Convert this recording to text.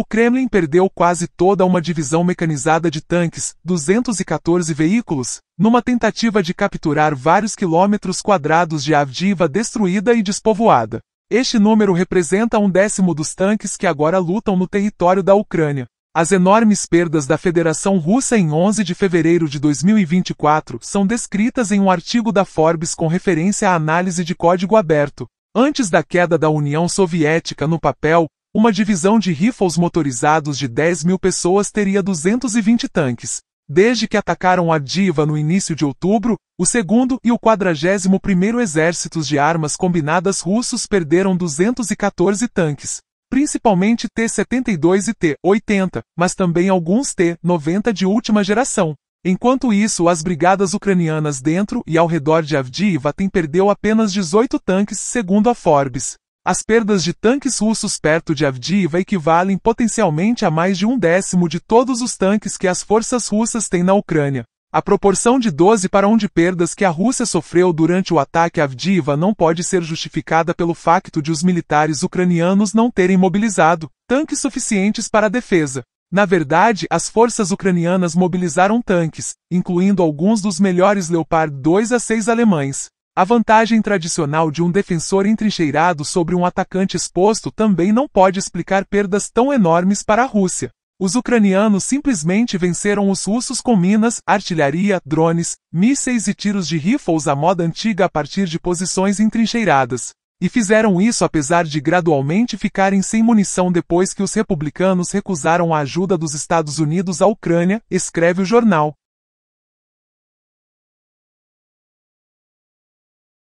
O Kremlin perdeu quase toda uma divisão mecanizada de tanques, 214 veículos, numa tentativa de capturar vários quilômetros quadrados de Avdiva destruída e despovoada. Este número representa um décimo dos tanques que agora lutam no território da Ucrânia. As enormes perdas da Federação Russa em 11 de fevereiro de 2024 são descritas em um artigo da Forbes com referência à análise de código aberto. Antes da queda da União Soviética no papel, uma divisão de rifles motorizados de 10 mil pessoas teria 220 tanques. Desde que atacaram a Diva no início de outubro, o 2 e o 41º Exércitos de Armas Combinadas russos perderam 214 tanques, principalmente T-72 e T-80, mas também alguns T-90 de última geração. Enquanto isso, as brigadas ucranianas dentro e ao redor de Avdiivka têm perdeu apenas 18 tanques, segundo a Forbes. As perdas de tanques russos perto de Avdiivka equivalem potencialmente a mais de um décimo de todos os tanques que as forças russas têm na Ucrânia. A proporção de 12 para 1 de perdas que a Rússia sofreu durante o ataque a Avdiivka não pode ser justificada pelo facto de os militares ucranianos não terem mobilizado tanques suficientes para a defesa. Na verdade, as forças ucranianas mobilizaram tanques, incluindo alguns dos melhores Leopard 2 a 6 alemães, a vantagem tradicional de um defensor entrincheirado sobre um atacante exposto também não pode explicar perdas tão enormes para a Rússia. Os ucranianos simplesmente venceram os russos com minas, artilharia, drones, mísseis e tiros de rifles à moda antiga a partir de posições entrincheiradas. E fizeram isso apesar de gradualmente ficarem sem munição depois que os republicanos recusaram a ajuda dos Estados Unidos à Ucrânia, escreve o jornal.